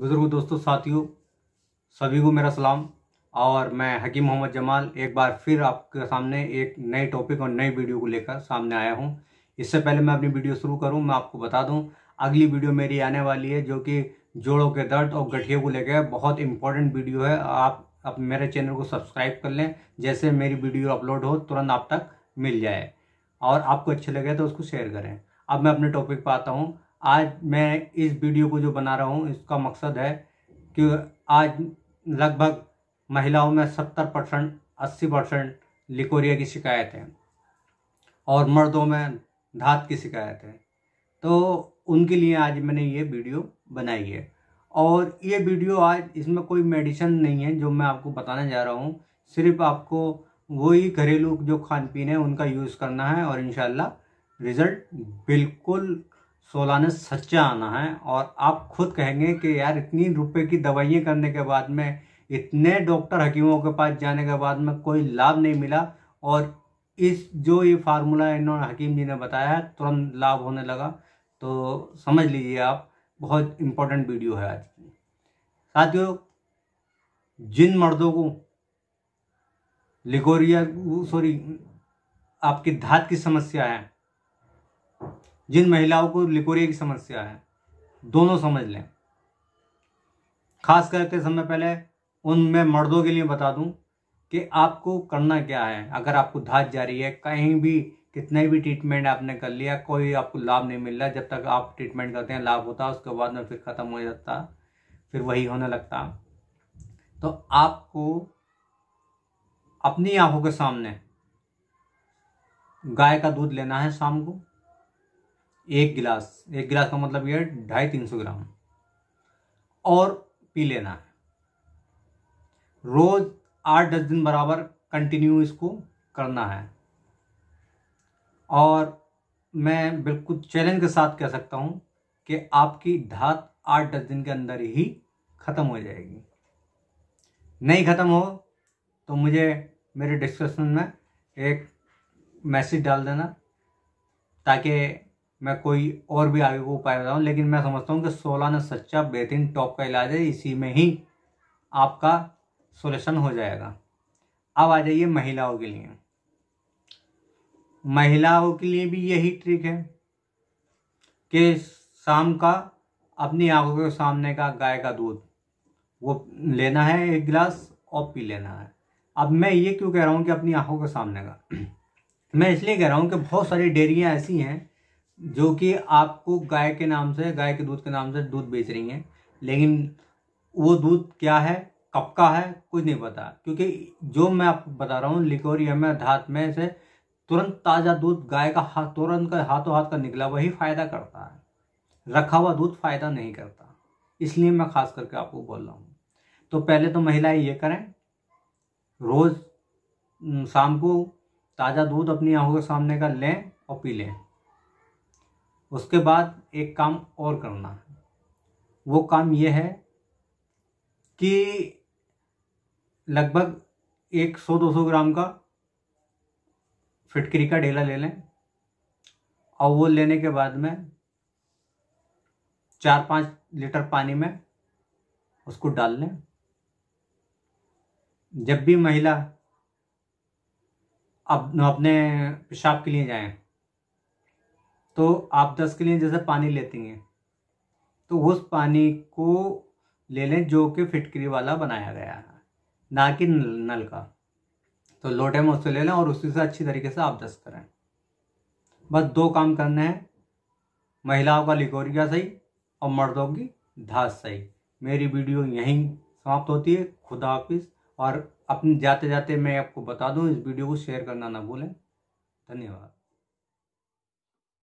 बुज़ुर्ग दोस्तों साथियों सभी को मेरा सलाम और मैं हकीम मोहम्मद जमाल एक बार फिर आपके सामने एक नए टॉपिक और नई वीडियो को लेकर सामने आया हूं इससे पहले मैं अपनी वीडियो शुरू करूं मैं आपको बता दूं अगली वीडियो मेरी आने वाली है जो कि जोड़ों के दर्द और गठियों को लेकर बहुत इंपॉर्टेंट वीडियो है आप अब मेरे चैनल को सब्सक्राइब कर लें जैसे मेरी वीडियो अपलोड हो तुरंत आप तक मिल जाए और आपको अच्छे लगे तो उसको शेयर करें अब मैं अपने टॉपिक पर आता हूँ आज मैं इस वीडियो को जो बना रहा हूँ इसका मकसद है कि आज लगभग महिलाओं में सत्तर परसेंट अस्सी परसेंट लिकोरिया की शिकायत है और मर्दों में धात की शिकायत है तो उनके लिए आज मैंने ये वीडियो बनाई है और ये वीडियो आज इसमें कोई मेडिसन नहीं है जो मैं आपको बताने जा रहा हूँ सिर्फ आपको वही घरेलू जो खान पीन है उनका यूज़ करना है और इन रिज़ल्ट बिल्कुल ने सच्चा आना है और आप खुद कहेंगे कि यार इतनी रुपए की दवाइयाँ करने के बाद में इतने डॉक्टर हकीमों के पास जाने के बाद में कोई लाभ नहीं मिला और इस जो ये फार्मूला इन्होंने हकीम जी ने बताया है तुरंत लाभ होने लगा तो समझ लीजिए आप बहुत इम्पोर्टेंट वीडियो है आज की साथियों जिन मर्दों को लिगोरिया सॉरी आपकी धात की समस्या है जिन महिलाओं को लिकोरिया की समस्या है दोनों समझ लें खास करके समय पहले उन मैं मर्दों के लिए बता दूं कि आपको करना क्या है अगर आपको धात जा रही है कहीं भी कितने भी ट्रीटमेंट आपने कर लिया कोई आपको लाभ नहीं मिल रहा जब तक आप ट्रीटमेंट करते हैं लाभ होता है उसके बाद में फिर ख़त्म हो जाता फिर वही होने लगता तो आपको अपनी आंखों के सामने गाय का दूध लेना है शाम को एक गिलास एक गिलास का मतलब ये ढाई तीन सौ ग्राम और पी लेना है रोज आठ दस दिन बराबर कंटिन्यू इसको करना है और मैं बिल्कुल चैलेंज के साथ कह सकता हूँ कि आपकी धात आठ दस दिन के अंदर ही ख़त्म हो जाएगी नहीं ख़त्म हो तो मुझे मेरे डिस्क्रिप्शन में एक मैसेज डाल देना ताकि मैं कोई और भी आगे को उपाय बताऊँ लेकिन मैं समझता हूँ कि सोलाना सच्चा बेहतरीन टॉप का इलाज है इसी में ही आपका सोल्यूशन हो जाएगा अब आ जाइए महिलाओं के लिए महिलाओं के लिए भी यही ट्रिक है कि शाम का अपनी आंखों के सामने का गाय का दूध वो लेना है एक गिलास और पी लेना है अब मैं ये क्यों कह रहा हूँ कि अपनी आंखों के सामने का मैं इसलिए कह रहा हूँ कि बहुत सारी डेयरियाँ ऐसी हैं जो कि आपको गाय के नाम से गाय के दूध के नाम से दूध बेच रही हैं लेकिन वो दूध क्या है कब का है कुछ नहीं पता क्योंकि जो मैं आपको बता रहा हूँ लिकोरिया में धात में से तुरंत ताज़ा दूध गाय का हाथ तुरंत का हाथों हाथ का निकला वही फ़ायदा करता है रखा हुआ दूध फ़ायदा नहीं करता इसलिए मैं खास करके आपको बोल रहा हूँ तो पहले तो महिलाएं ये करें रोज़ शाम को ताज़ा दूध अपनी आँखों के सामने का लें और पी लें उसके बाद एक काम और करना है वो काम ये है कि लगभग एक सौ दो सौ ग्राम का फिटकरी का डेला ले लें और वो लेने के बाद में चार पाँच लीटर पानी में उसको डाल लें जब भी महिला अब अपने पेशाब के लिए जाएं तो आप दस के लिए जैसे पानी लेती हैं तो उस पानी को ले लें जो कि फिटकरी वाला बनाया गया है ना कि नल का तो लोटे में उससे ले लें और उसी से अच्छी तरीके से आप दस्त करें बस दो काम करने हैं महिलाओं का लिकोरिया सही और मर्दों की धास सही मेरी वीडियो यहीं समाप्त होती है खुदा हाफिज़ और अपने जाते जाते मैं आपको बता दूं इस वीडियो को शेयर करना ना भूलें धन्यवाद